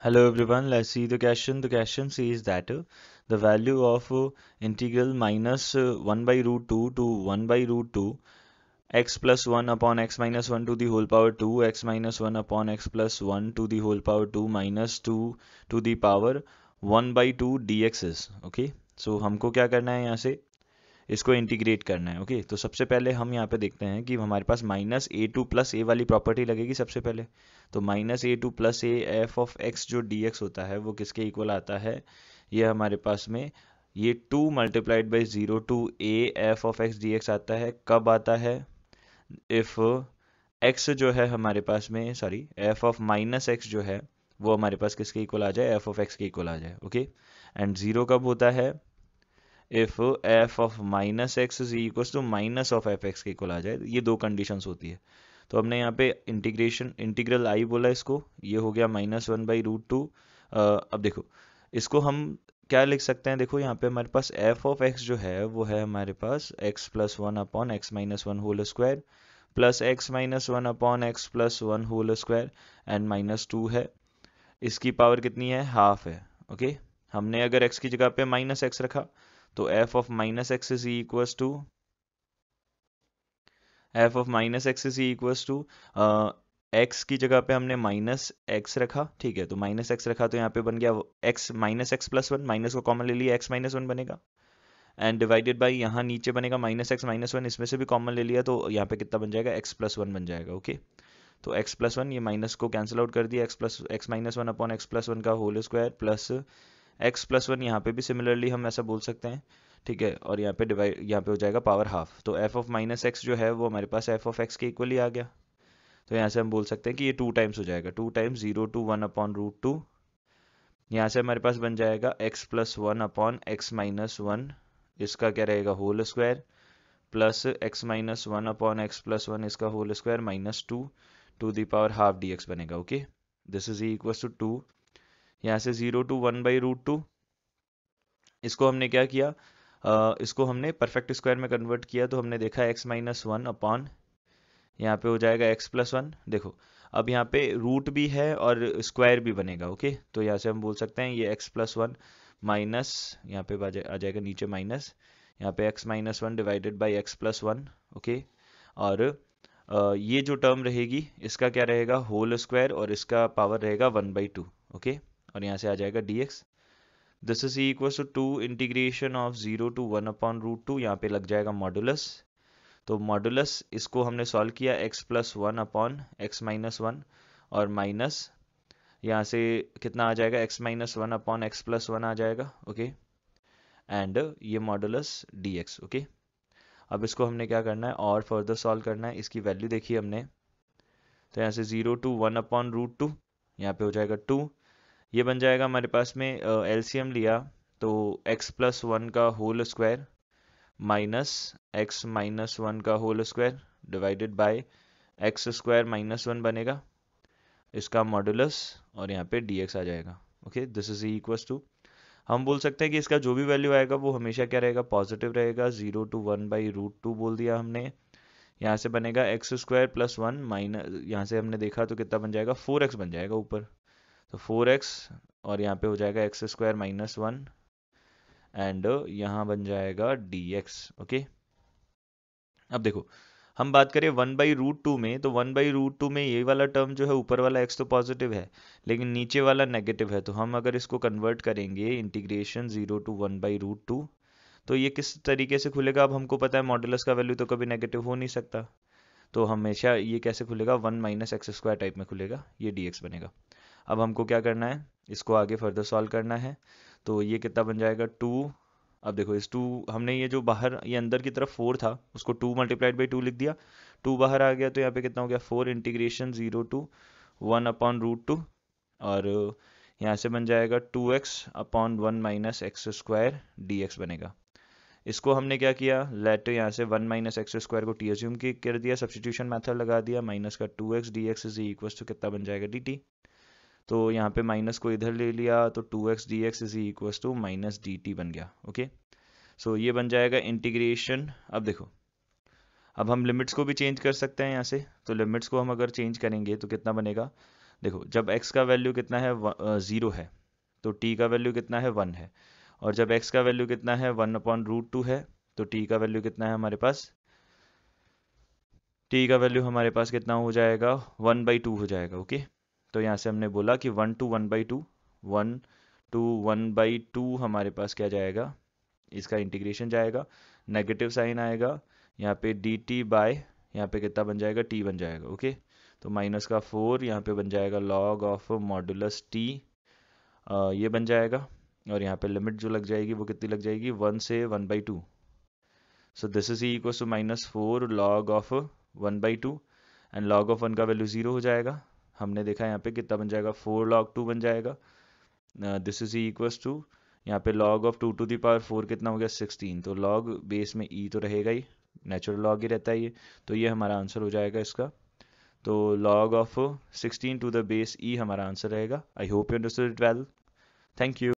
Hello everyone, let's see the question. The question says that uh, the value of uh, integral minus uh, 1 by root 2 to 1 by root 2 x plus 1 upon x minus 1 to the whole power 2 x minus 1 upon x plus 1 to the whole power 2 minus 2 to the power 1 by 2 dx is. Okay, so हमको क्या करना है यहाँ से इसको integrate करना है okay तो सबसे पहले हम यहाँ पे देखते हैं कि हमारे पास minus A to plus A वाली प्रॉपर्टी लगेगी सबसे पहले तो minus A to plus A F of X जो डी एक्स होता है वो किसके इक्वल आता है ये हमारे पास में ये two multiplied by zero to A F of X D X आता है कब आता है इफ़ एक्स जो है हमारे पास में sorry F of minus X जो है वो हमारे पास किसके इक्वल आ जाए एफ ऑफ एक्स के इक्वल आ जाए ओके एंड ज़ीरो कब होता है if F of minus X is equals to minus of F X के इक्वल आ जाए ये दो कंडीशन होती है तो हमने यहाँ पे इंटीग्रेशन इंटीग्रल आई बोला इसको ये हो गया minus one by root two अब देखो इसको हम क्या लिख सकते हैं देखो यहाँ पे हमारे पास एफ ऑफ एक्स जो है वो है हमारे पास X plus one upon x minus one whole square plus x minus one upon x plus one whole square and minus two है इसकी पावर कितनी है हाफ है ओके हमने अगर एक्स की जगह पे माइनस एक्स रखा तो F of minus X is equals to F of minus X is equals to X की जगह पे हमने माइनस एक्स रखा ठीक है तो माइनस एक्स रखा तो यहाँ पे बन गया X minus X plus one minus को कॉमन ले लिया एक्स माइनस वन बनेगा एंड डिवाइडेड बाई यहाँ नीचे बनेगा माइनस एक्स माइनस वन इसमें से भी कॉमन ले लिया तो यहाँ पे कितना बन जाएगा एक्स प्लस वन बन जाएगा ओके तो एक्स प्लस वन ये माइनस को कैंसिल आउट कर दिया X plus x minus one upon x plus one का whole square plus X plus one यहाँ पे भी सिमिलरली हम ऐसा बोल सकते हैं ठीक है और यहाँ पे डिवाइड यहाँ पे हो जाएगा पावर हाफ तो एफ ऑफ माइनस एक्स जो है वो हमारे पास एफ ऑफ एक्स के इक्वली आ गया तो यहाँ से हम बोल सकते हैं कि ये टू टाइम्स हो जाएगा two times zero to one upon root two यहाँ से हमारे पास बन जाएगा x plus one upon x minus one इसका क्या रहेगा whole square plus x minus one upon x plus one इसका whole square minus two to the power half d x बनेगा okay this is equal to two यहाँ से zero to one by root two इसको हमने क्या किया uh, इसको हमने परफेक्ट स्क्वायर में कन्वर्ट किया तो हमने देखा एक्स माइनस वन अपॉन यहाँ पे हो जाएगा एक्स प्लस वन देखो अब यहाँ पे रूट भी है और स्क्वायर भी बनेगा ओके तो यहाँ से हम बोल सकते हैं ये एक्स प्लस वन माइनस यहाँ पे आ जाएगा नीचे माइनस यहाँ पे x minus one divided by x plus one okay और ये जो टर्म रहेगी इसका क्या रहेगा होल स्क्वायर और इसका पावर रहेगा वन बाई टू ओके और यहाँ से आ जाएगा d x this is equal to two integration of zero to one upon root two यहाँ पे लग जाएगा मॉडुलस तो मॉडुलस इसको हमने सॉल्व किया x plus one upon x minus one और माइनस यहाँ से कितना आ जाएगा x minus one upon x plus one आ जाएगा ओके okay? एंड ये मॉडुलस डी एक्स ओके अब इसको हमने क्या करना है और फर्दर सॉल्व करना है इसकी वैल्यू देखी हमने तो यहाँ से zero to one upon root two यहाँ पे हो जाएगा टू ये बन जाएगा हमारे पास में uh, लिया तो x प्लस वन का whole square minus x minus one का whole square divided by x square minus one बनेगा इसका मॉडुलस और यहाँ पे dx आ जाएगा okay this is equals to हम बोल सकते हैं कि इसका जो भी वैल्यू आएगा वो हमेशा क्या रहेगा पॉजिटिव रहेगा zero to one by root two बोल दिया हमने यहाँ से बनेगा x square plus one minus यहाँ से हमने देखा तो कितना बन जाएगा फोर एक्स बन जाएगा ऊपर तो फोर एक्स और यहाँ पे हो जाएगा x square minus one and यहाँ बन जाएगा डी एक्स ओके अब देखो हम बात करें वन बाई रूट टू में तो वन बाई रूट टू में ये वाला टर्म जो है ऊपर वाला एक्स तो पॉजिटिव है लेकिन नीचे वाला नेगेटिव है तो हम अगर इसको कन्वर्ट करेंगे integration zero to one by root two तो ये किस तरीके से खुलेगा अब हमको पता है मॉडुलस का वैल्यू तो कभी नेगेटिव हो नहीं सकता तो हमेशा ये कैसे खुलेगा one minus x square type में खुलेगा ये डी बनेगा अब हमको क्या करना है इसको आगे फर्दर सॉल्व करना है तो ये कितना बन जाएगा टू अब देखो इस टू हमने ये जो बाहर ये अंदर की तरफ फोर था उसको टू मल्टीप्लाइड बाई टू लिख दिया टू बाहर आ गया तो यहाँ पे कितना हो गया four integration zero to one upon root two और यहाँ से बन जाएगा two x upon one minus x square d x बनेगा इसको हमने क्या किया लेट यहाँ से वन माइनस एक्स स्क्वायर को टी एज्यूम कर दिया सब्सटीट्यूशन मैथड लगा दिया माइनस का two x D x is equal to कितना बन जाएगा डी टी तो यहाँ पे माइनस को इधर ले लिया तो two x D x is equals to minus d t बन गया ओके सो so, ये बन जाएगा इंटीग्रेशन अब देखो अब हम लिमिट्स को भी चेंज कर सकते हैं यहाँ से तो लिमिट्स को हम अगर चेंज करेंगे तो कितना बनेगा देखो जब x का वैल्यू कितना है ज़ीरो है तो t का वैल्यू कितना है वन है और जब x का वैल्यू कितना है वन अपॉन रूट टू है तो t का वैल्यू कितना है हमारे पास t का वैल्यू हमारे पास कितना हो जाएगा वन बाई टू हो जाएगा ओके okay? तो यहाँ से हमने बोला कि one to one by two one to one by two हमारे पास क्या जाएगा इसका इंटीग्रेशन जाएगा नेगेटिव साइन आएगा यहाँ पे डी टी बाय यहाँ पे कितना बन जाएगा टी बन जाएगा ओके तो माइनस का फोर यहाँ पे बन जाएगा लॉग ऑफ मॉडुलस टी ये बन जाएगा और यहाँ पे लिमिट जो लग जाएगी वो कितनी लग जाएगी वन से one by two so this is equal to minus four log of one by two and log of one का वैल्यू ज़ीरो हो जाएगा हमने देखा यहाँ पे कितना बन जाएगा फोर लॉग टू बन जाएगा दिस इज इक्वस टू यहाँ पे log of two to the power four कितना हो गया सिक्सटीन तो लॉग बेस में ई e तो रहेगा ही नेचुरल लॉग ही रहता है ये तो ये हमारा आंसर हो जाएगा इसका तो log of sixteen to the base e हमारा आंसर रहेगा I hope you understood twelve thank you